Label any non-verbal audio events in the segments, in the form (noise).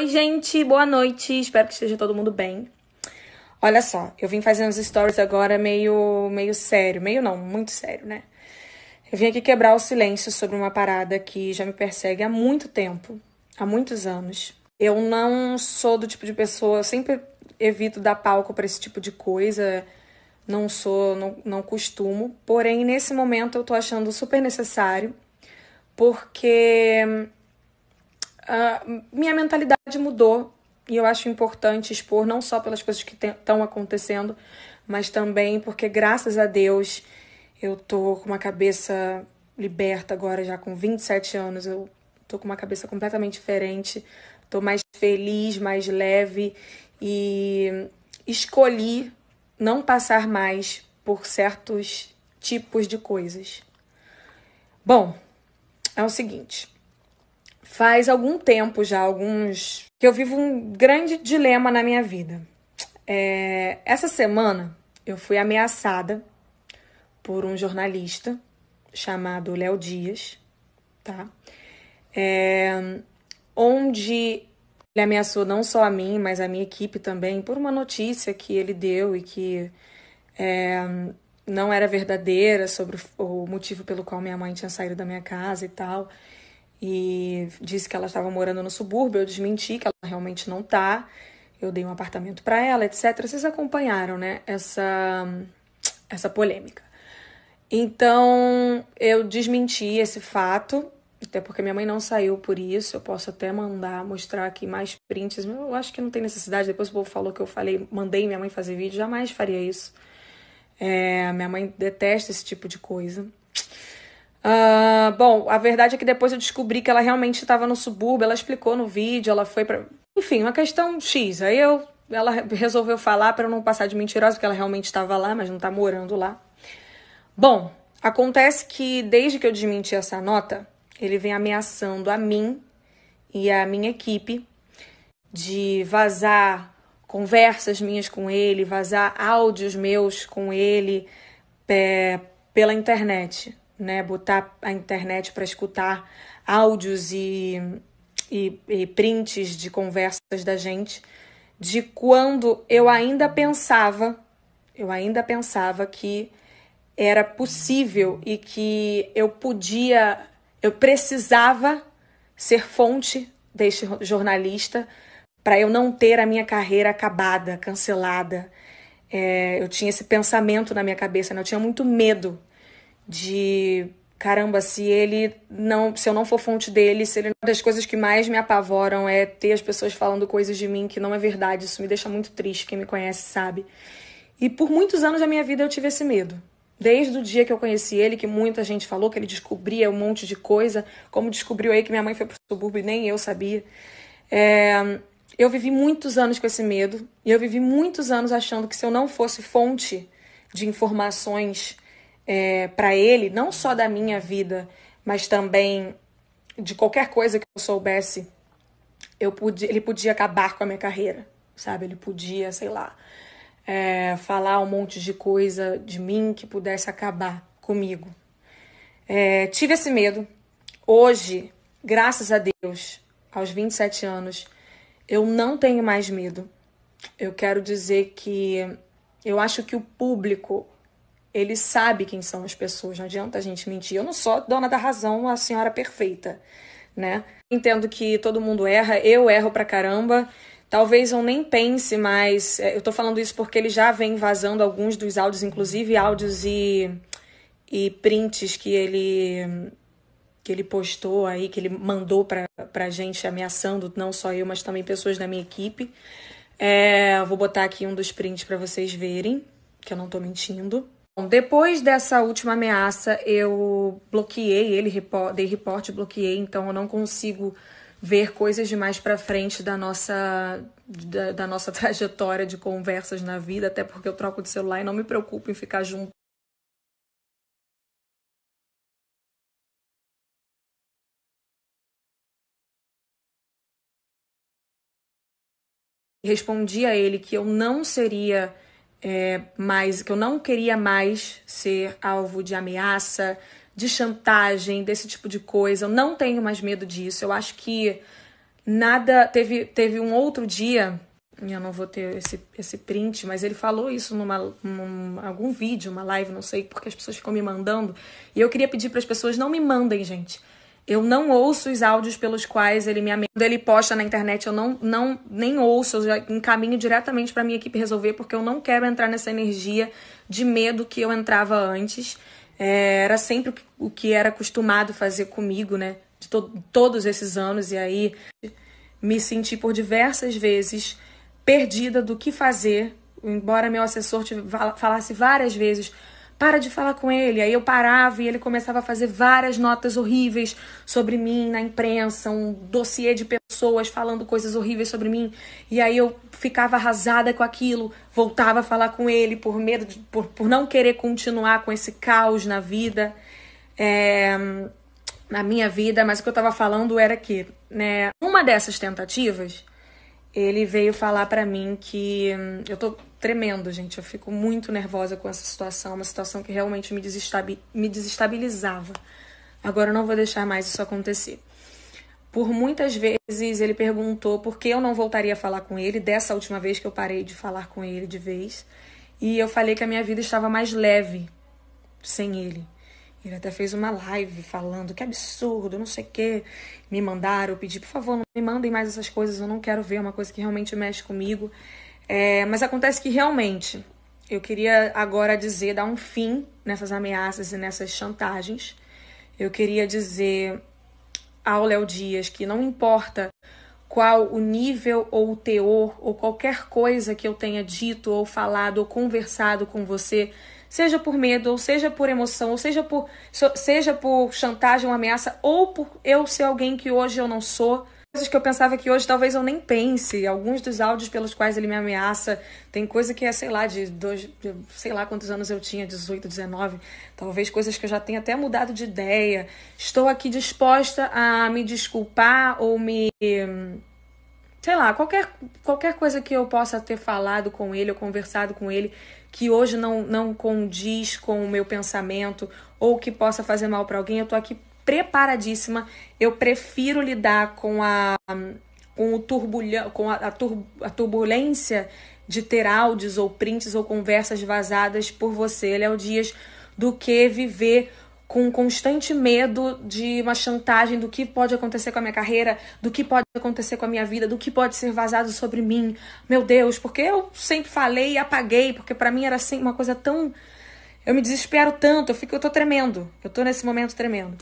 Oi, gente, boa noite. Espero que esteja todo mundo bem. Olha só, eu vim fazendo as stories agora meio, meio sério, meio não, muito sério, né? Eu vim aqui quebrar o silêncio sobre uma parada que já me persegue há muito tempo, há muitos anos. Eu não sou do tipo de pessoa, eu sempre evito dar palco para esse tipo de coisa. Não sou, não, não costumo. Porém, nesse momento eu tô achando super necessário, porque Uh, minha mentalidade mudou e eu acho importante expor não só pelas coisas que estão acontecendo, mas também porque graças a Deus eu tô com uma cabeça liberta agora já com 27 anos, eu tô com uma cabeça completamente diferente, tô mais feliz, mais leve e escolhi não passar mais por certos tipos de coisas. Bom, é o seguinte, faz algum tempo já, alguns, que eu vivo um grande dilema na minha vida. É, essa semana eu fui ameaçada por um jornalista chamado Léo Dias, tá? É, onde ele ameaçou não só a mim, mas a minha equipe também, por uma notícia que ele deu e que é, não era verdadeira sobre o motivo pelo qual minha mãe tinha saído da minha casa e tal e disse que ela estava morando no subúrbio. Eu desmenti que ela realmente não tá. Eu dei um apartamento para ela, etc. Vocês acompanharam, né, essa essa polêmica. Então, eu desmenti esse fato, até porque minha mãe não saiu por isso. Eu posso até mandar, mostrar aqui mais prints. Eu acho que não tem necessidade. Depois o povo falou que eu falei, mandei minha mãe fazer vídeo. Jamais faria isso. É, minha mãe detesta esse tipo de coisa. Uh, bom, a verdade é que depois eu descobri que ela realmente estava no subúrbio, ela explicou no vídeo, ela foi para. Enfim, uma questão X. Aí eu, ela resolveu falar para não passar de mentirosa, porque ela realmente estava lá, mas não está morando lá. Bom, acontece que desde que eu desmenti essa nota, ele vem ameaçando a mim e a minha equipe de vazar conversas minhas com ele, vazar áudios meus com ele é, pela internet né, botar a internet para escutar áudios e, e, e prints de conversas da gente, de quando eu ainda pensava, eu ainda pensava que era possível e que eu podia, eu precisava ser fonte deste jornalista para eu não ter a minha carreira acabada, cancelada. É, eu tinha esse pensamento na minha cabeça, né? eu tinha muito medo de caramba, se ele não, se eu não for fonte dele, se ele, uma das coisas que mais me apavoram é ter as pessoas falando coisas de mim que não é verdade, isso me deixa muito triste, quem me conhece sabe. E por muitos anos da minha vida eu tive esse medo. Desde o dia que eu conheci ele, que muita gente falou que ele descobria um monte de coisa, como descobriu aí que minha mãe foi pro subúrbio e nem eu sabia. É, eu vivi muitos anos com esse medo e eu vivi muitos anos achando que se eu não fosse fonte de informações é, para ele, não só da minha vida, mas também de qualquer coisa que eu soubesse, eu podia, ele podia acabar com a minha carreira, sabe? Ele podia, sei lá, é, falar um monte de coisa de mim que pudesse acabar comigo. É, tive esse medo. Hoje, graças a Deus, aos 27 anos, eu não tenho mais medo. Eu quero dizer que eu acho que o público ele sabe quem são as pessoas, não adianta a gente mentir. Eu não sou dona da razão, a senhora perfeita, né? Entendo que todo mundo erra, eu erro pra caramba. Talvez eu nem pense mais. É, eu tô falando isso porque ele já vem vazando alguns dos áudios, inclusive áudios e, e prints que ele que ele postou aí, que ele mandou pra, pra gente, ameaçando não só eu, mas também pessoas da minha equipe. É, vou botar aqui um dos prints para vocês verem, que eu não tô mentindo. Depois dessa última ameaça, eu bloqueei ele, report, dei reporte, bloqueei, então eu não consigo ver coisas de mais para frente da nossa da, da, nossa (laughs) trajetória de conversas na vida, até porque eu troco de celular e não me preocupo em ficar junto. Respondi a ele que eu não seria é, mais, que eu não queria mais ser alvo de ameaça, de chantagem, desse tipo de coisa. Eu não tenho mais medo disso. Eu acho que nada. Teve, teve um outro dia, eu não vou ter esse, esse print, mas ele falou isso numa, num, algum vídeo, uma live, não sei, porque as pessoas ficam me mandando. E eu queria pedir para as pessoas não me mandem, gente. Eu não ouço os áudios pelos quais ele me ameaça. Quando ele posta na internet, eu não, não nem ouço, eu já encaminho diretamente para minha equipe resolver, porque eu não quero entrar nessa energia de medo que eu entrava antes. É, era sempre o que era acostumado fazer comigo, né? De to todos esses anos. E aí me senti por diversas vezes perdida do que fazer, embora meu assessor falasse várias vezes para de falar com ele. Aí eu parava e ele começava a fazer várias notas horríveis sobre mim na imprensa, um dossiê de pessoas falando coisas horríveis sobre mim. E aí eu ficava arrasada com aquilo, voltava a falar com ele por medo, de, por, por não querer continuar com esse caos na vida, é, na minha vida. Mas o que eu estava falando era que, né, uma dessas tentativas ele veio falar para mim que hum, eu tô tremendo, gente, eu fico muito nervosa com essa situação, uma situação que realmente me, desestabi me desestabilizava. Agora eu não vou deixar mais isso acontecer. Por muitas vezes ele perguntou por que eu não voltaria a falar com ele, dessa última vez que eu parei de falar com ele de vez. E eu falei que a minha vida estava mais leve sem ele. Ele até fez uma live falando que absurdo, não sei o quê. Me mandaram, eu pedi, por favor, não me mandem mais essas coisas, eu não quero ver, é uma coisa que realmente mexe comigo. É, mas acontece que realmente eu queria agora dizer, dar um fim nessas ameaças e nessas chantagens. Eu queria dizer ao Léo Dias que não importa qual o nível ou o teor ou qualquer coisa que eu tenha dito ou falado ou conversado com você, seja por medo, ou seja por emoção, ou seja por, seja por chantagem ou ameaça, ou por eu ser alguém que hoje eu não sou, coisas que eu pensava que hoje talvez eu nem pense. Alguns dos áudios pelos quais ele me ameaça, tem coisa que é, sei lá, de dois, de, sei lá quantos anos eu tinha, 18, 19, talvez coisas que eu já tenha até mudado de ideia. Estou aqui disposta a me desculpar ou me hum, sei lá, qualquer, qualquer coisa que eu possa ter falado com ele ou conversado com ele que hoje não, não condiz com o meu pensamento ou que possa fazer mal para alguém, eu tô aqui preparadíssima. Eu prefiro lidar com a com o turbulhão, com a, a, tur, a turbulência de ter áudios ou prints ou conversas vazadas por você, Léo Dias, do que viver com um constante medo de uma chantagem do que pode acontecer com a minha carreira, do que pode acontecer com a minha vida, do que pode ser vazado sobre mim. Meu Deus, porque eu sempre falei e apaguei, porque para mim era sempre uma coisa tão eu me desespero tanto, eu fico eu tô tremendo. Eu tô nesse momento tremendo.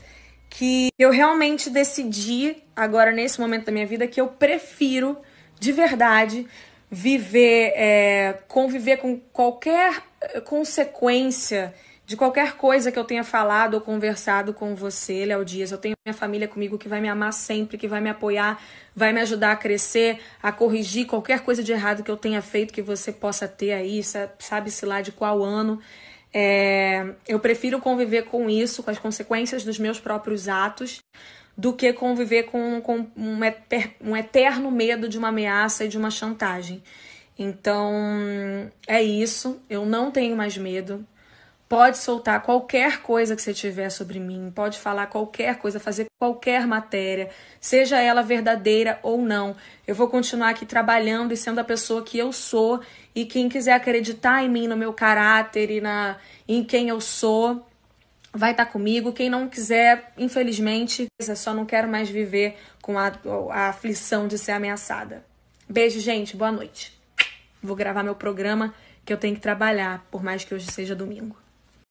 Que eu realmente decidi agora nesse momento da minha vida que eu prefiro de verdade viver é, conviver com qualquer eh, consequência de qualquer coisa que eu tenha falado ou conversado com você, Léo Dias. Eu tenho minha família comigo que vai me amar sempre, que vai me apoiar, vai me ajudar a crescer, a corrigir qualquer coisa de errado que eu tenha feito, que você possa ter aí, sabe-se lá de qual ano. É, eu prefiro conviver com isso, com as consequências dos meus próprios atos, do que conviver com, com um eterno medo de uma ameaça e de uma chantagem. Então, é isso. Eu não tenho mais medo. Pode soltar qualquer coisa que você tiver sobre mim, pode falar qualquer coisa, fazer qualquer matéria, seja ela verdadeira ou não. Eu vou continuar aqui trabalhando e sendo a pessoa que eu sou e quem quiser acreditar em mim, no meu caráter e na em quem eu sou, vai estar tá comigo. Quem não quiser, infelizmente, eu só não quero mais viver com a, a aflição de ser ameaçada. Beijo, gente, boa noite. Vou gravar meu programa que eu tenho que trabalhar, por mais que hoje seja domingo.